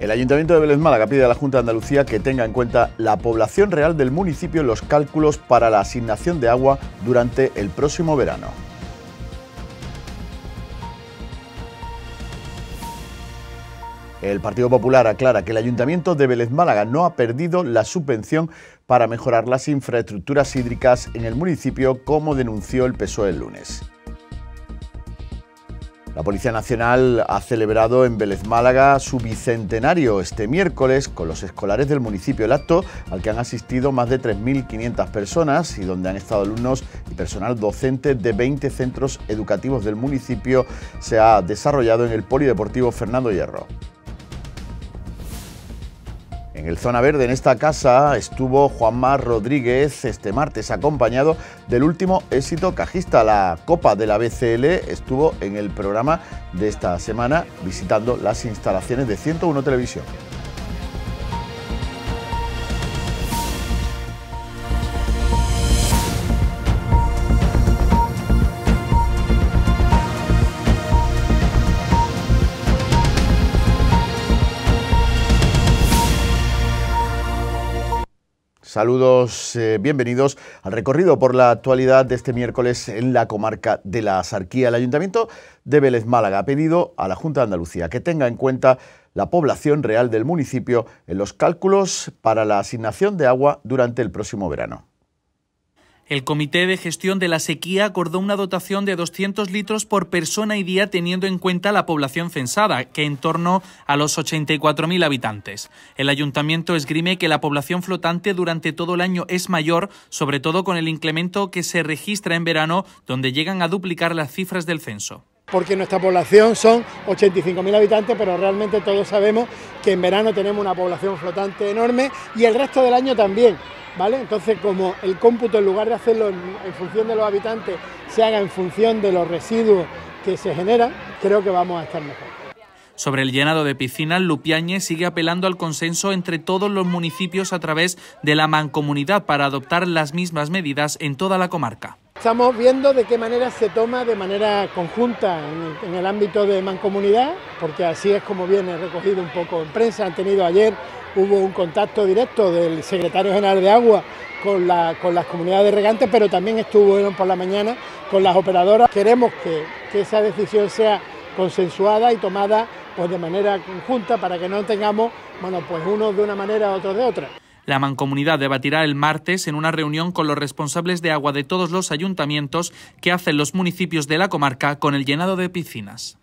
El Ayuntamiento de Vélez Málaga pide a la Junta de Andalucía que tenga en cuenta la población real del municipio en los cálculos para la asignación de agua durante el próximo verano. El Partido Popular aclara que el Ayuntamiento de Vélez Málaga no ha perdido la subvención para mejorar las infraestructuras hídricas en el municipio, como denunció el PSOE el lunes. La Policía Nacional ha celebrado en Vélez Málaga su bicentenario este miércoles con los escolares del municipio. El acto al que han asistido más de 3.500 personas y donde han estado alumnos y personal docente de 20 centros educativos del municipio se ha desarrollado en el Polideportivo Fernando Hierro. En el Zona Verde, en esta casa, estuvo Juan Mar Rodríguez este martes acompañado del último éxito cajista. La Copa de la BCL estuvo en el programa de esta semana visitando las instalaciones de 101 Televisión. Saludos, eh, bienvenidos al recorrido por la actualidad de este miércoles en la comarca de la Axarquía. El Ayuntamiento de Vélez Málaga ha pedido a la Junta de Andalucía que tenga en cuenta la población real del municipio en los cálculos para la asignación de agua durante el próximo verano. El Comité de Gestión de la Sequía acordó una dotación de 200 litros por persona y día teniendo en cuenta la población censada, que en torno a los 84.000 habitantes. El ayuntamiento esgrime que la población flotante durante todo el año es mayor, sobre todo con el incremento que se registra en verano, donde llegan a duplicar las cifras del censo porque nuestra población son 85.000 habitantes, pero realmente todos sabemos que en verano tenemos una población flotante enorme y el resto del año también. ¿vale? Entonces, como el cómputo, en lugar de hacerlo en, función de los habitantes, se haga en función de los residuos que se generan, creo que vamos a estar mejor. Sobre el llenado de piscinas, Lupiáñez sigue apelando al consenso entre todos los municipios a través de la mancomunidad para adoptar las mismas medidas en toda la comarca. Estamos viendo de qué manera se toma de manera conjunta en el, ámbito de mancomunidad, porque así es como viene recogido un poco en prensa. Han tenido ayer hubo un contacto directo del secretario general de agua con, las comunidades de regantes, pero también estuvieron por la mañana con las operadoras. Queremos que, esa decisión sea consensuada y tomada pues, de manera conjunta para que no tengamos bueno, pues unos de una manera, otros de otra. La mancomunidad debatirá el martes en una reunión con los responsables de agua de todos los ayuntamientos que hacen los municipios de la comarca con el llenado de piscinas.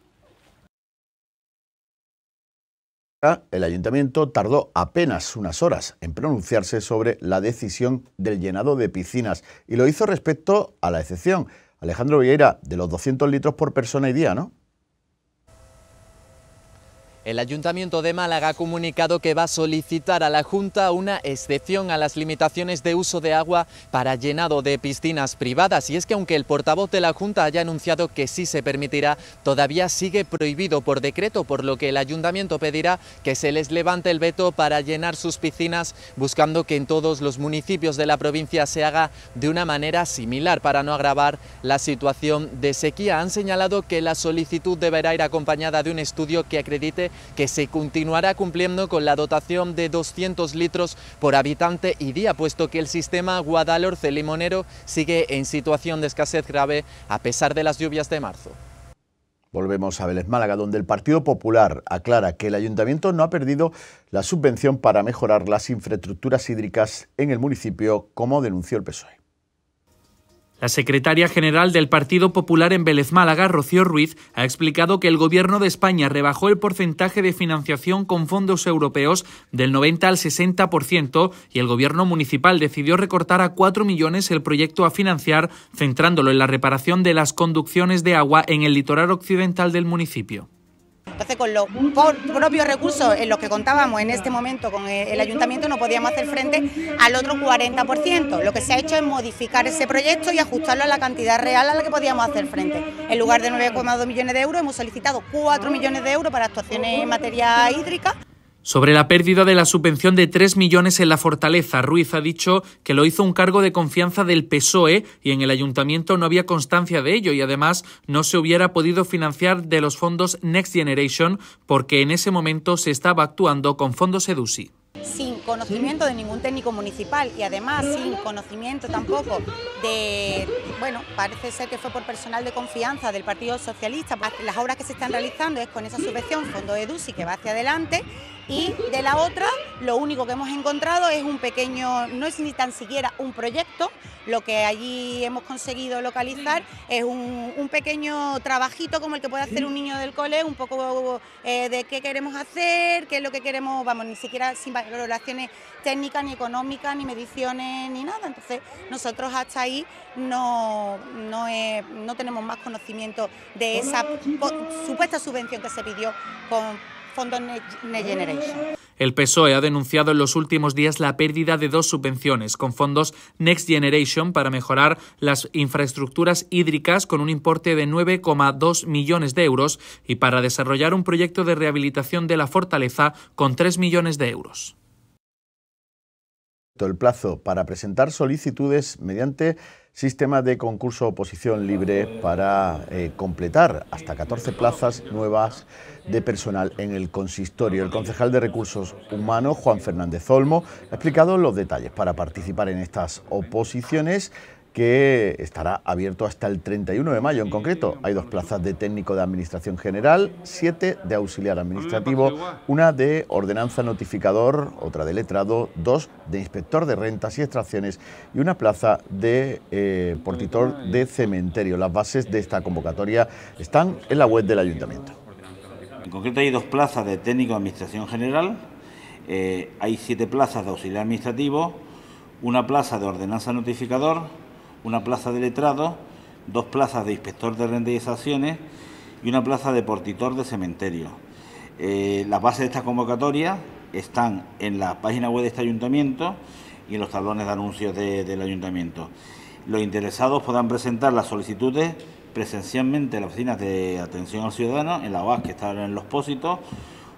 el ayuntamiento tardó apenas unas horas en pronunciarse sobre la decisión del llenado de piscinas y lo hizo respecto a la excepción. Alejandro Vieira, de los 200 litros por persona y día, ¿no? El Ayuntamiento de Málaga ha comunicado que va a solicitar a la Junta una excepción a las limitaciones de uso de agua para llenado de piscinas privadas. Y es que aunque el portavoz de la Junta haya anunciado que sí se permitirá, todavía sigue prohibido por decreto, por lo que el Ayuntamiento pedirá que se les levante el veto para llenar sus piscinas, buscando que en todos los municipios de la provincia se haga de una manera similar para no agravar la situación de sequía. Han señalado que la solicitud deberá ir acompañada de un estudio que acredite que se continuará cumpliendo con la dotación de 200 litros por habitante y día, puesto que el sistema Guadalhorce-Limonero sigue en situación de escasez grave a pesar de las lluvias de marzo. Volvemos a Vélez Málaga, donde el Partido Popular aclara que el ayuntamiento no ha perdido la subvención para mejorar las infraestructuras hídricas en el municipio, como denunció el PSOE. La secretaria general del Partido Popular en Vélez Málaga, Rocío Ruiz, ha explicado que el Gobierno de España rebajó el porcentaje de financiación con fondos europeos del 90 al 60% y el Gobierno municipal decidió recortar a 4 millones el proyecto a financiar, centrándolo en la reparación de las conducciones de agua en el litoral occidental del municipio. Entonces, con los propios recursos en los que contábamos en este momento con eh, el ayuntamiento, no podíamos hacer frente al otro 40%. Lo que se ha hecho es modificar ese proyecto y ajustarlo a la cantidad real a la que podíamos hacer frente. En lugar de 9,2 millones de euros, hemos solicitado 4 millones de euros para actuaciones en materia hídrica. Sobre la pérdida de la subvención de 3 millones en la fortaleza, Ruiz ha dicho que lo hizo un cargo de confianza del PSOE y en el ayuntamiento no había constancia de ello y además no se hubiera podido financiar de los fondos Next Generation porque en ese momento se estaba actuando con fondos EDUSI sin conocimiento de ningún técnico municipal y además sin conocimiento tampoco de, bueno, parece ser que fue por personal de confianza del Partido Socialista. Las obras que se están realizando es con esa subvención Fondo EDUSI que va hacia adelante y de la otra lo único que hemos encontrado es un pequeño, no es ni tan siquiera un proyecto, lo que allí hemos conseguido localizar es un, pequeño trabajito como el que puede hacer un niño del cole, un poco eh, de qué queremos hacer, qué es lo que queremos, vamos, ni siquiera sin valoraciones técnicas, ni económicas, ni mediciones, ni nada. Entonces nosotros hasta ahí no, no, no tenemos más conocimiento de esa supuesta subvención que se pidió con fondos Next Generation. El PSOE ha denunciado en los últimos días la pérdida de dos subvenciones con fondos Next Generation para mejorar las infraestructuras hídricas con un importe de 9,2 millones de euros y para desarrollar un proyecto de rehabilitación de la fortaleza con 3 millones de euros. El plazo para presentar solicitudes mediante sistema de concurso oposición libre para eh, completar hasta 14 plazas nuevas de personal en el consistorio. El concejal de Recursos Humanos, Juan Fernández Olmo, ha explicado los detalles para participar en estas oposiciones que estará abierto hasta el 31 de mayo en concreto. Hay dos plazas de técnico de Administración General, siete de auxiliar administrativo, una de ordenanza notificador, otra de letrado, dos de inspector de rentas y extracciones y una plaza de eh, portitor de cementerio. Las bases de esta convocatoria están en la web del ayuntamiento. En concreto hay dos plazas de técnico de Administración General, eh, hay siete plazas de auxiliar administrativo, una plaza de ordenanza notificador, una plaza de letrado, dos plazas de inspector de renderizaciones y una plaza de portitor de cementerio. Eh, las bases de esta convocatoria están en la página web de este ayuntamiento y en los tablones de anuncios del ayuntamiento. Los interesados podrán presentar las solicitudes presencialmente en las oficinas de atención al ciudadano, en la OAS que está en los pósitos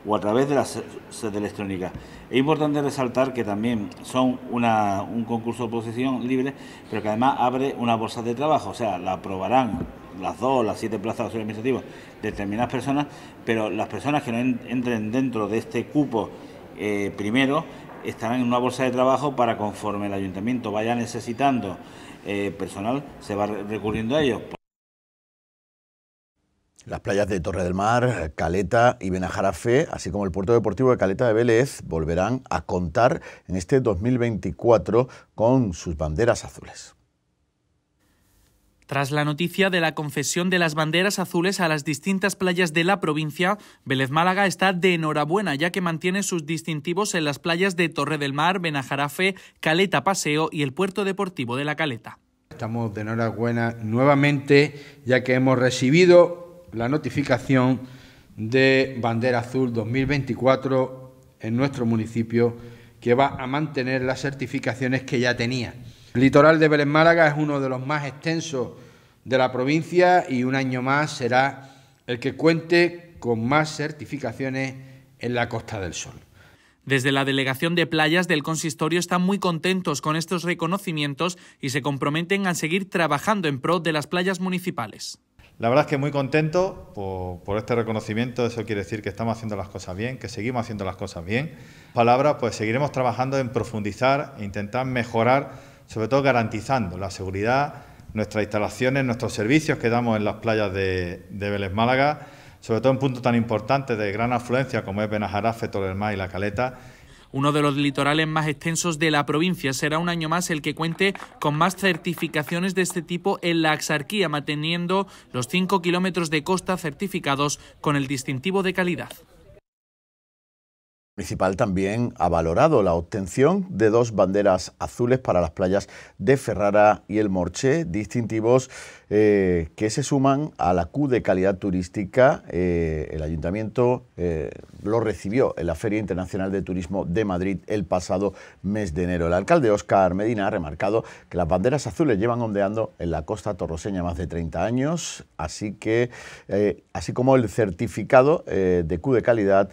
o a través de las sede electrónica Es importante resaltar que también son un concurso de oposición libre, pero que además abre una bolsa de trabajo, o sea, la aprobarán las dos, las siete plazas de administrativos de determinadas personas, pero las personas que no entren dentro de este cupo eh, primero estarán en una bolsa de trabajo para conforme el ayuntamiento vaya necesitando eh, personal, se va recurriendo a ellos. Las playas de Torre del Mar, Caleta y Benajarafe, así como el puerto deportivo de Caleta de Vélez, volverán a contar en este 2024 con sus banderas azules. Tras la noticia de la confesión de las banderas azules a las distintas playas de la provincia, Vélez Málaga está de enhorabuena ya que mantiene sus distintivos en las playas de Torre del Mar, Benajarafe, Caleta Paseo y el puerto deportivo de la Caleta. Estamos de enhorabuena nuevamente ya que hemos recibido la notificación de Bandera Azul 2024 en nuestro municipio, que va a mantener las certificaciones que ya tenía. El litoral de Belén Málaga es uno de los más extensos de la provincia y un año más será el que cuente con más certificaciones en la Costa del Sol. Desde la Delegación de Playas del Consistorio están muy contentos con estos reconocimientos y se comprometen a seguir trabajando en pro de las playas municipales. La verdad es que muy contento por, este reconocimiento, eso quiere decir que estamos haciendo las cosas bien, que seguimos haciendo las cosas bien. Palabra, pues seguiremos trabajando en profundizar e intentar mejorar, sobre todo garantizando la seguridad, nuestras instalaciones, nuestros servicios que damos en las playas de, Vélez Málaga, sobre todo en puntos tan importantes de gran afluencia como es Benajarafe, Torremar y La Caleta, uno de los litorales más extensos de la provincia. Será un año más el que cuente con más certificaciones de este tipo en la Axarquía, manteniendo los 5 kilómetros de costa certificados con el distintivo de calidad principal también ha valorado la obtención de dos banderas azules para las playas de Ferrara y el Morche, distintivos eh, que se suman a la Q de calidad turística. Eh, el ayuntamiento eh, lo recibió en la Feria Internacional de Turismo de Madrid el pasado mes de enero. El alcalde Óscar Medina ha remarcado que las banderas azules llevan ondeando en la costa torroseña más de 30 años, así que así como el certificado de Q de calidad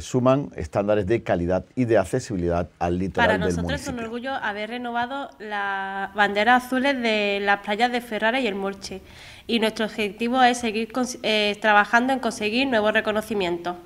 suman estándares de calidad y de accesibilidad al litoral Para del nosotros es un orgullo haber renovado las banderas azules de las playas de Ferrara y el Y nuestro objetivo es seguir eh, trabajando en conseguir nuevos reconocimientos.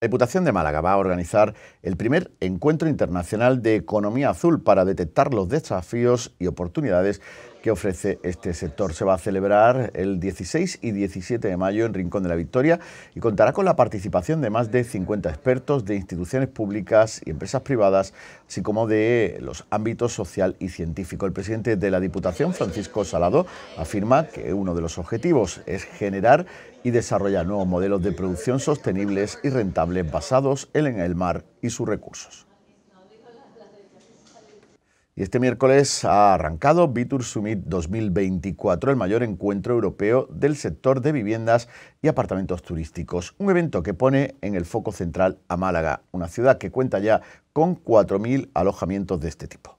La Diputación de Málaga va a organizar el primer encuentro internacional de economía azul para detectar los desafíos y oportunidades que ofrece este sector. Se va a celebrar el 16 y 17 de mayo en Rincón de la Victoria y contará con la participación de más de 50 expertos de instituciones públicas y empresas privadas, así como de los ámbitos social y científico. El presidente de la Diputación, Francisco Salado, afirma que uno de los objetivos es generar y desarrollar nuevos modelos de producción sostenibles y rentables basados en el mar y sus recursos. Y este miércoles ha arrancado Bitur Summit 2024, el mayor encuentro europeo del sector de viviendas y apartamentos turísticos. Un evento que pone en el foco central a Málaga, una ciudad que cuenta ya con 4.000 alojamientos de este tipo.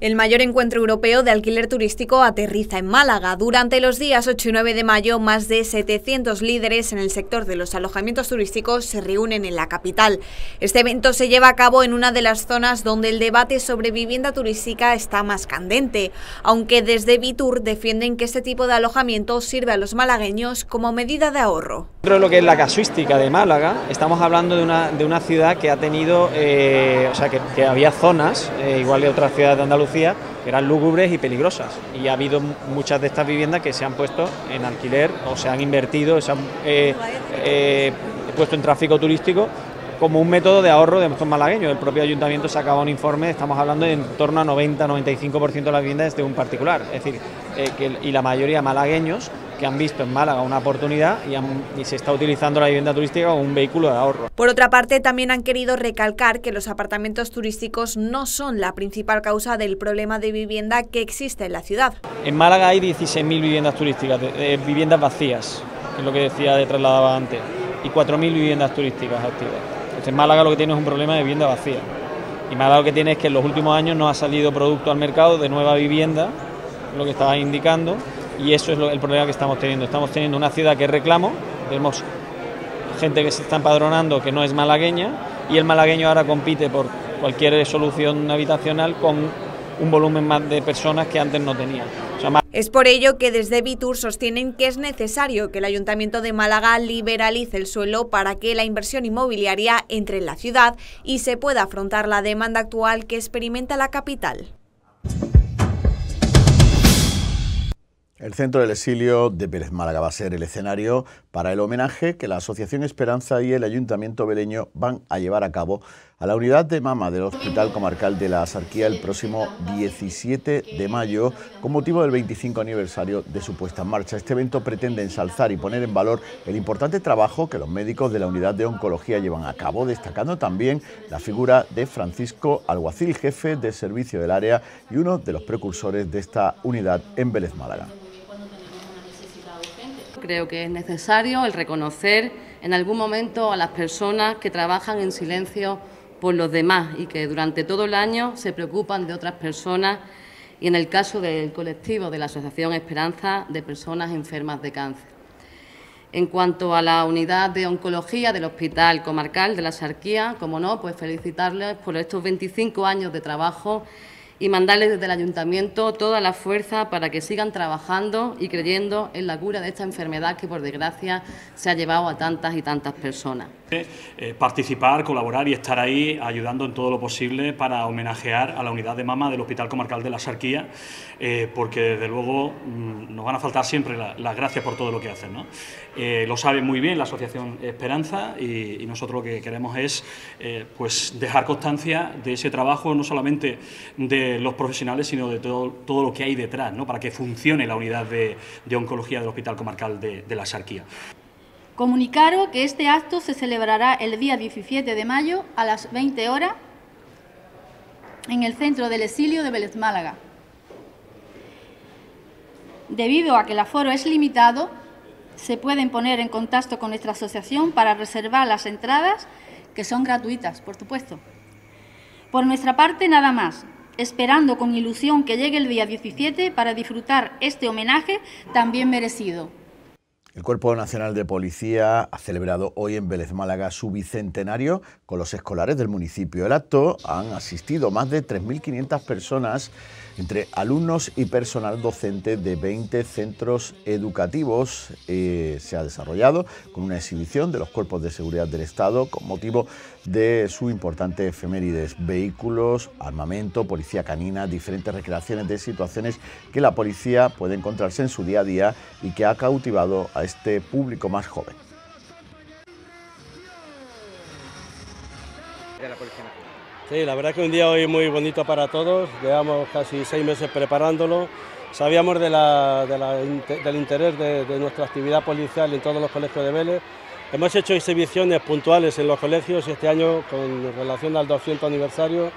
El mayor encuentro europeo de alquiler turístico aterriza en Málaga. Durante los días 8 y 9 de mayo, más de 700 líderes en el sector de los alojamientos turísticos se reúnen en la capital. Este evento se lleva a cabo en una de las zonas donde el debate sobre vivienda turística está más candente, aunque desde Bitur defienden que este tipo de alojamiento sirve a los malagueños como medida de ahorro. Dentro de lo que es la casuística de Málaga, estamos hablando de una, ciudad que ha tenido, eh, o sea, que, había zonas, eh, igual que otras ciudades de Andalucía, que eran lúgubres y peligrosas. Y ha habido muchas de estas viviendas que se han puesto en alquiler o se han invertido, se han eh, puesto en tráfico turístico como un método de ahorro de muchos malagueños. El propio ayuntamiento sacaba un informe, estamos hablando de en torno a 90-95% de las viviendas de un particular, es decir, que, y la mayoría malagueños que han visto en Málaga una oportunidad y, se está utilizando la vivienda turística como un vehículo de ahorro. Por otra parte, también han querido recalcar que los apartamentos turísticos no son la principal causa del problema de vivienda que existe en la ciudad. En Málaga hay 16.000 viviendas turísticas, viviendas vacías, es lo que decía de trasladaba antes, y 4.000 viviendas turísticas activas. Entonces, en Málaga lo que tiene es un problema de vivienda vacía. Y Málaga lo que tiene es que en los últimos años no ha salido producto al mercado de nueva vivienda, lo que estaba indicando, y eso es el problema que estamos teniendo. Estamos teniendo una ciudad que reclamo, tenemos gente que se está empadronando que no es malagueña y el malagueño ahora compite por cualquier solución habitacional con un volumen más de personas que antes no tenía. Es por ello que desde Bitur sostienen que es necesario que el Ayuntamiento de Málaga liberalice el suelo para que la inversión inmobiliaria entre en la ciudad y se pueda afrontar la demanda actual que experimenta la capital. El Centro del Exilio de Pérez Málaga va a ser el escenario para el homenaje que la Asociación Esperanza y el Ayuntamiento Beleño van a llevar a cabo a la unidad de mama del Hospital Comarcal de la Asarquía el próximo 17 de mayo con motivo del 25 aniversario de su puesta en marcha. Este evento pretende ensalzar y poner en valor el importante trabajo que los médicos de la unidad de oncología llevan a cabo, destacando también la figura de Francisco Alguacil, jefe de servicio del área y uno de los precursores de esta unidad en Vélez Málaga. Creo que es necesario el reconocer en algún momento a las personas que trabajan en silencio por los demás y que durante todo el año se preocupan de otras personas y en el caso del colectivo de la Asociación Esperanza de personas enfermas de cáncer. En cuanto a la unidad de oncología del Hospital Comarcal de la Sarquía, como no, pues felicitarles por estos 25 años de trabajo y mandarles desde el ayuntamiento toda la fuerza para que sigan trabajando y creyendo en la cura de esta enfermedad que, por desgracia, se ha llevado a tantas y tantas personas. Eh, participar, colaborar y estar ahí ayudando en todo lo posible para homenajear a la unidad de mama del Hospital Comarcal de la Sarquía, eh, porque desde luego mm, nos van a faltar siempre las gracias por todo lo que hacen. ¿no? Eh, lo sabe muy bien la Asociación Esperanza y, nosotros lo que queremos es eh, pues dejar constancia de ese trabajo, no solamente de los profesionales, sino de todo, lo que hay detrás, ¿no? para que funcione la unidad de, oncología del Hospital Comarcal de, la Sarquía. Comunicaros que este acto se celebrará el día 17 de mayo a las 20 horas en el centro del exilio de Vélez Málaga. Debido a que el aforo es limitado, se pueden poner en contacto con nuestra asociación para reservar las entradas, que son gratuitas, por supuesto. Por nuestra parte, nada más, esperando con ilusión que llegue el día 17 para disfrutar este homenaje tan bien merecido. El Cuerpo Nacional de Policía ha celebrado hoy en Vélez Málaga su bicentenario con los escolares del municipio. El acto han asistido más de 3.500 personas, entre alumnos y personal docente de 20 centros educativos. Eh, se ha desarrollado con una exhibición de los cuerpos de seguridad del Estado con motivo de su importante efemérides, vehículos, armamento, policía canina, diferentes recreaciones de situaciones que la policía puede encontrarse en su día a día y que ha cautivado a este público más joven. Sí, la verdad que un día hoy muy bonito para todos, llevamos casi seis meses preparándolo, sabíamos del interés de, de nuestra actividad policial en todos los colegios de Vélez, Hemos hecho exhibiciones puntuales en los colegios y este año, con relación al 200 aniversario,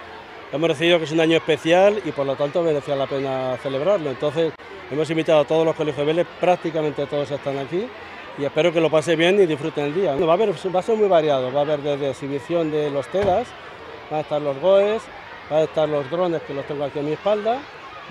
hemos decidido que es un año especial y por lo tanto merecía la pena celebrarlo. Entonces, hemos invitado a todos los colegios de Vélez, prácticamente todos están aquí y espero que lo pase bien y disfruten el día. Va a, haber, va a ser muy variado, va a haber desde exhibición de los TEDas, van a estar los goes, van a estar los drones que los tengo aquí a mi espalda,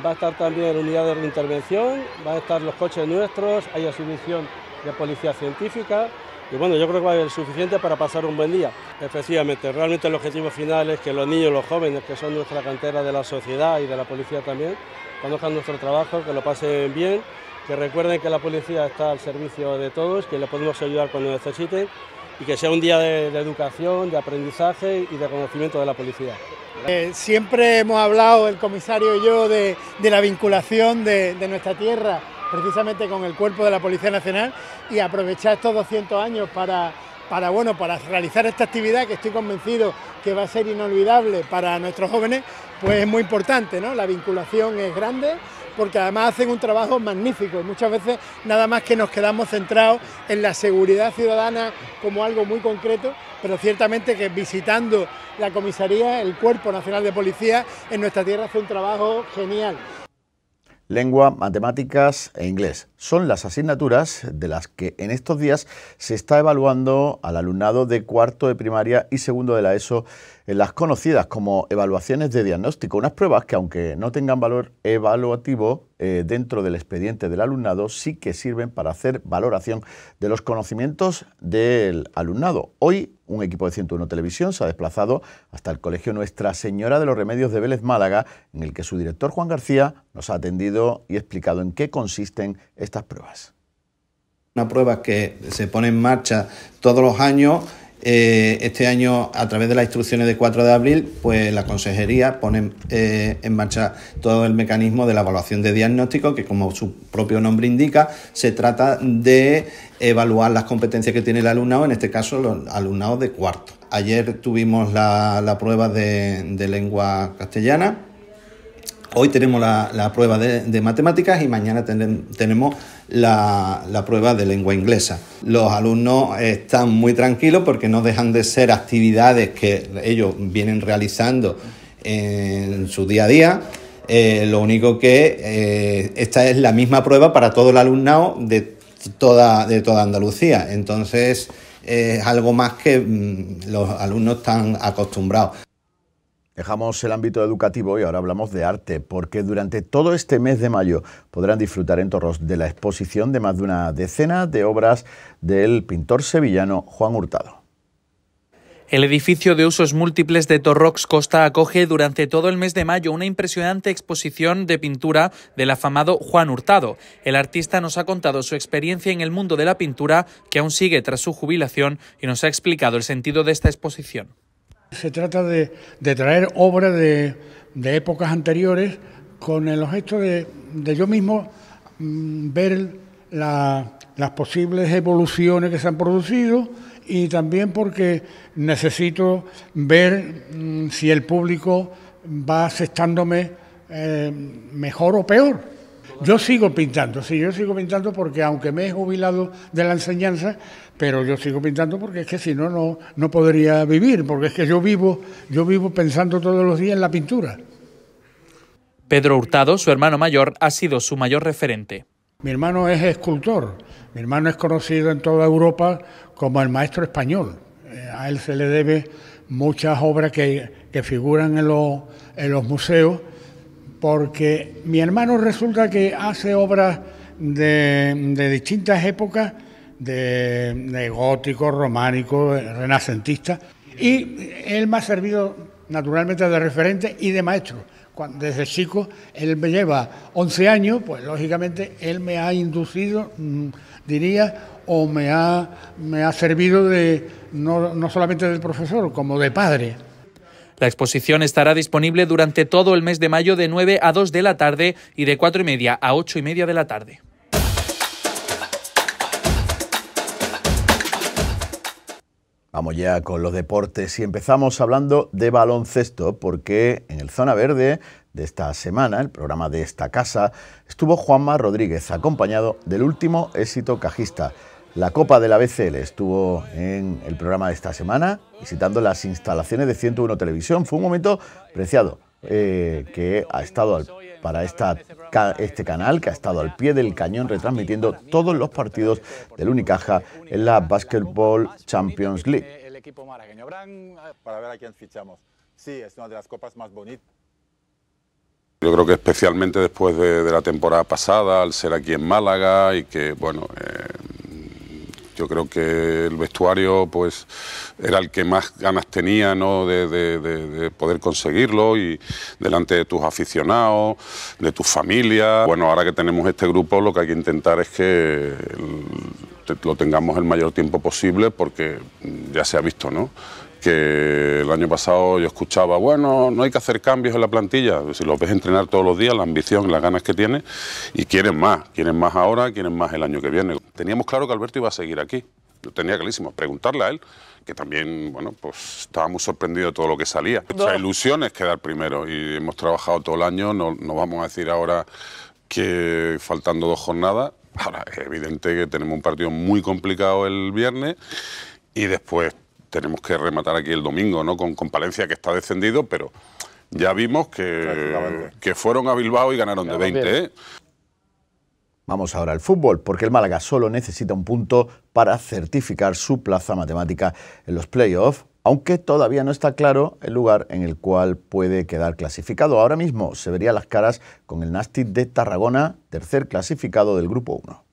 va a estar también unidades de intervención, van a estar los coches nuestros, hay exhibición de policía científica. Y bueno, yo creo que va a ser suficiente para pasar un buen día. Efectivamente, realmente el objetivo final es que los niños, los jóvenes, que son nuestra cantera de la sociedad y de la policía también, conozcan nuestro trabajo, que lo pasen bien, que recuerden que la policía está al servicio de todos, que le podemos ayudar cuando necesiten y que sea un día de, educación, de aprendizaje y de conocimiento de la policía. Eh, siempre hemos hablado, el comisario y yo, de, la vinculación de, de nuestra tierra precisamente con el cuerpo de la Policía Nacional y aprovechar estos 200 años para, bueno, para realizar esta actividad que estoy convencido que va a ser inolvidable para nuestros jóvenes, pues es muy importante, ¿no? La vinculación es grande porque además hacen un trabajo magnífico muchas veces nada más que nos quedamos centrados en la seguridad ciudadana como algo muy concreto, pero ciertamente que visitando la comisaría, el Cuerpo Nacional de Policía en nuestra tierra hace un trabajo genial lengua, matemáticas e inglés. Son las asignaturas de las que en estos días se está evaluando al alumnado de cuarto de primaria y segundo de la ESO ...en las conocidas como evaluaciones de diagnóstico, unas pruebas que aunque no tengan valor evaluativo eh, dentro del expediente del alumnado, sí que sirven para hacer valoración de los conocimientos del alumnado. Hoy un equipo de 101 Televisión se ha desplazado hasta el Colegio Nuestra Señora de los Remedios de Vélez Málaga, en el que su director Juan García nos ha atendido y explicado en qué consisten estas pruebas. Una prueba que se pone en marcha todos los años eh, este año, a través de las instrucciones de 4 de abril, pues la consejería pone eh, en marcha todo el mecanismo de la evaluación de diagnóstico, que como su propio nombre indica, se trata de evaluar las competencias que tiene el alumnado, en este caso los alumnados de cuarto. Ayer tuvimos la, prueba de, lengua castellana, hoy tenemos la, prueba de, matemáticas y mañana tenemos la, prueba de lengua inglesa. Los alumnos están muy tranquilos porque no dejan de ser actividades que ellos vienen realizando en su día a día. Eh, lo único que eh, esta es la misma prueba para todo el alumnado de toda, de toda Andalucía. Entonces es algo más que mm, los alumnos están acostumbrados. Dejamos el ámbito educativo y ahora hablamos de arte, porque durante todo este mes de mayo podrán disfrutar en Torros de la exposición de más de una decena de obras del pintor sevillano Juan Hurtado. El edificio de usos múltiples de Torrox Costa acoge durante todo el mes de mayo una impresionante exposición de pintura del afamado Juan Hurtado. El artista nos ha contado su experiencia en el mundo de la pintura, que aún sigue tras su jubilación, y nos ha explicado el sentido de esta exposición. Se trata de, traer obras de, épocas anteriores con el objeto de, yo mismo mm, ver las posibles evoluciones que se han producido y también porque necesito ver mm, si el público va aceptándome eh, mejor o peor. Yo sigo pintando, sí, yo sigo pintando porque aunque me he jubilado de la enseñanza, pero yo sigo pintando porque es que si no, no, podría vivir, porque es que yo vivo, yo vivo pensando todos los días en la pintura. Pedro Hurtado, su hermano mayor, ha sido su mayor referente. Mi hermano es escultor, mi hermano es conocido en toda Europa como el maestro español. Eh, a él se le debe muchas obras que, figuran en, los museos, porque mi hermano resulta que hace obras de, de distintas épocas de, gótico, románico, renacentista. Y él me ha servido naturalmente de referente y de maestro. Cuando, desde chico, él me lleva 11 años, pues lógicamente él me ha inducido, mm, diría, o me ha, me ha servido de, no, solamente de profesor, como de padre. La exposición estará disponible durante todo el mes de mayo de 9 a 2 de la tarde y de 4 y media a 8 y media de la tarde. Vamos ya con los deportes y empezamos hablando de baloncesto porque en el Zona Verde de esta semana, el programa de esta casa, estuvo Juanma Rodríguez acompañado del último éxito cajista. La Copa de la BCL estuvo en el programa de esta semana visitando las instalaciones de 101 Televisión. Fue un momento preciado eh, que ha estado para este canal, que ha estado al pie del cañón retransmitiendo todos los partidos del Unicaja en la Basketball Champions League. Yo creo que especialmente después de, la temporada pasada, al ser aquí en Málaga y que, bueno, eh, yo creo que el vestuario pues, era el que más ganas tenía ¿no? de, poder conseguirlo y delante de tus aficionados, de tu familia. Bueno, ahora que tenemos este grupo lo que hay que intentar es que lo tengamos el mayor tiempo posible porque ya se ha visto, ¿no? que el año pasado yo escuchaba, bueno, no hay que hacer cambios en la plantilla, si los ves entrenar todos los días, la ambición, las ganas que tiene, y quieren más, quieren más ahora, quieren más el año que viene. Teníamos claro que Alberto iba a seguir aquí, lo tenía clarísimo, preguntarle a él, que también, bueno, pues estaba muy sorprendido de todo lo que salía. Nuestra ilusión es quedar primero, y hemos trabajado todo el año, no, no vamos a decir ahora que faltando dos jornadas, ahora es evidente que tenemos un partido muy complicado el viernes, y después tenemos que rematar aquí el domingo, ¿no? Con, Palencia que está descendido, pero ya vimos que, que fueron a Bilbao y ganaron de 20. ¿eh? Vamos ahora al fútbol, porque el Málaga solo necesita un punto para certificar su plaza matemática en los playoffs, aunque todavía no está claro el lugar en el cual puede quedar clasificado. Ahora mismo se vería las caras con el Nástic de Tarragona, tercer clasificado del Grupo 1.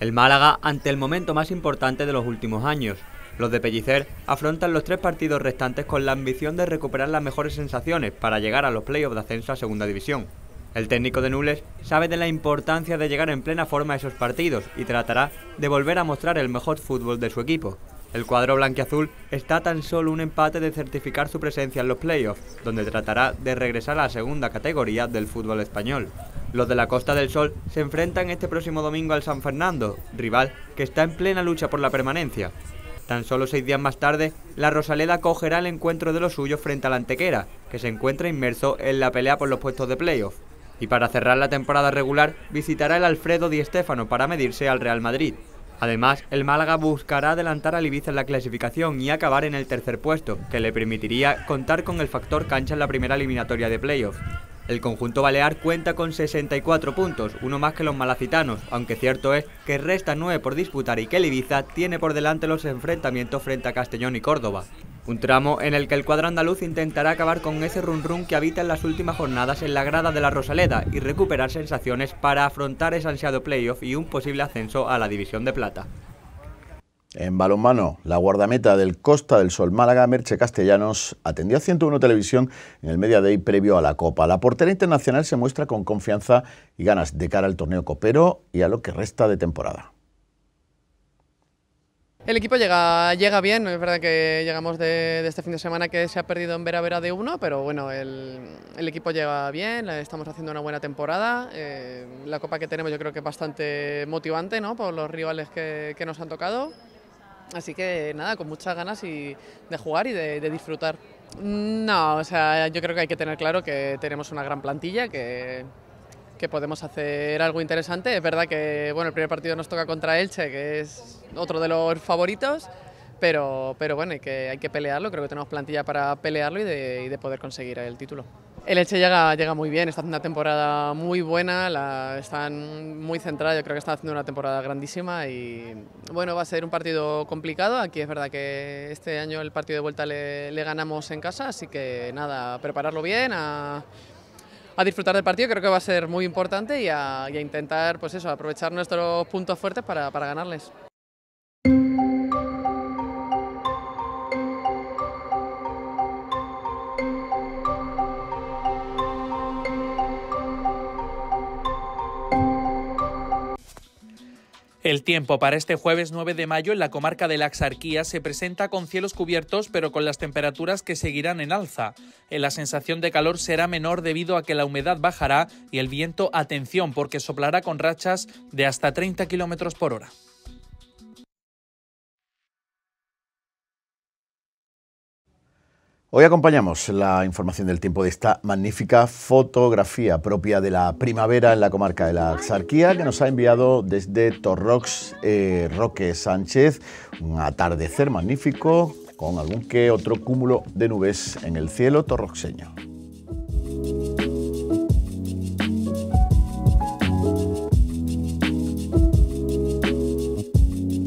El Málaga ante el momento más importante de los últimos años. Los de Pellicer afrontan los tres partidos restantes con la ambición de recuperar las mejores sensaciones para llegar a los playoffs de ascenso a Segunda División. El técnico de Nules sabe de la importancia de llegar en plena forma a esos partidos y tratará de volver a mostrar el mejor fútbol de su equipo. El cuadro blanquiazul está tan solo un empate de certificar su presencia en los playoffs, donde tratará de regresar a la segunda categoría del fútbol español. Los de la Costa del Sol se enfrentan este próximo domingo al San Fernando, rival que está en plena lucha por la permanencia. Tan solo seis días más tarde, la Rosaleda cogerá el encuentro de los suyos frente a la Antequera, que se encuentra inmerso en la pelea por los puestos de playoffs. Y para cerrar la temporada regular, visitará el Alfredo Di Stéfano para medirse al Real Madrid. Además, el Málaga buscará adelantar a Ibiza en la clasificación y acabar en el tercer puesto, que le permitiría contar con el factor cancha en la primera eliminatoria de playoff. El conjunto balear cuenta con 64 puntos, uno más que los malacitanos, aunque cierto es que resta 9 por disputar y que Ibiza tiene por delante los enfrentamientos frente a Castellón y Córdoba. Un tramo en el que el cuadro andaluz intentará acabar con ese run run que habita en las últimas jornadas en la grada de la Rosaleda y recuperar sensaciones para afrontar ese ansiado playoff y un posible ascenso a la División de Plata. En balonmano, la guardameta del Costa del Sol Málaga, Merche Castellanos, atendió a 101 Televisión en el Media Day previo a la Copa. La portera internacional se muestra con confianza y ganas de cara al torneo copero y a lo que resta de temporada. El equipo llega, llega bien, es verdad que llegamos de, este fin de semana que se ha perdido en Vera Vera de uno, pero bueno, el, equipo llega bien, estamos haciendo una buena temporada, eh, la copa que tenemos yo creo que es bastante motivante ¿no? por los rivales que, nos han tocado, así que nada, con muchas ganas y, de jugar y de, de disfrutar. No, o sea, yo creo que hay que tener claro que tenemos una gran plantilla, que que podemos hacer algo interesante. Es verdad que bueno, el primer partido nos toca contra Elche, que es otro de los favoritos, pero, pero bueno, hay que, hay que pelearlo, creo que tenemos plantilla para pelearlo y de, poder conseguir el título. El Elche llega, llega muy bien, está haciendo una temporada muy buena, la, están muy centrados, yo creo que están haciendo una temporada grandísima y bueno, va a ser un partido complicado, aquí es verdad que este año el partido de vuelta le, le ganamos en casa, así que nada, prepararlo bien, a a disfrutar del partido, creo que va a ser muy importante y a, intentar pues eso, aprovechar nuestros puntos fuertes para, para ganarles. El tiempo para este jueves 9 de mayo en la comarca de la Axarquía se presenta con cielos cubiertos pero con las temperaturas que seguirán en alza. La sensación de calor será menor debido a que la humedad bajará y el viento atención porque soplará con rachas de hasta 30 km por hora. Hoy acompañamos la información del tiempo de esta magnífica fotografía propia de la primavera en la comarca de la Axarquía que nos ha enviado desde Torrox eh, Roque Sánchez. Un atardecer magnífico con algún que otro cúmulo de nubes en el cielo torroxeño.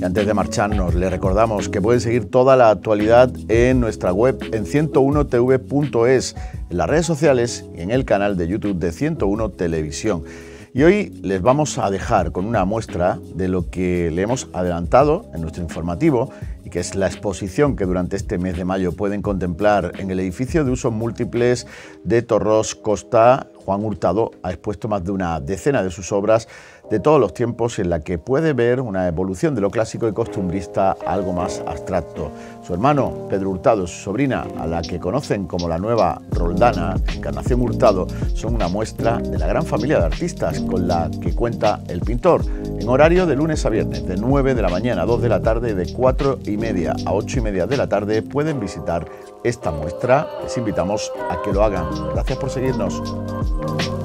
Y antes de marcharnos, les recordamos que pueden seguir toda la actualidad en nuestra web en 101tv.es, en las redes sociales y en el canal de YouTube de 101 Televisión. Y hoy les vamos a dejar con una muestra de lo que le hemos adelantado en nuestro informativo y que es la exposición que durante este mes de mayo pueden contemplar en el edificio de usos múltiples de Torros Costa. Juan Hurtado ha expuesto más de una decena de sus obras de todos los tiempos en la que puede ver una evolución de lo clásico y costumbrista a algo más abstracto. Su hermano, Pedro Hurtado, y su sobrina, a la que conocen como la nueva Roldana, Encarnación Hurtado, son una muestra de la gran familia de artistas con la que cuenta el pintor, en horario de lunes a viernes, de 9 de la mañana a 2 de la tarde, de 4 y media a 8 y media de la tarde, pueden visitar esta muestra. Les invitamos a que lo hagan. Gracias por seguirnos.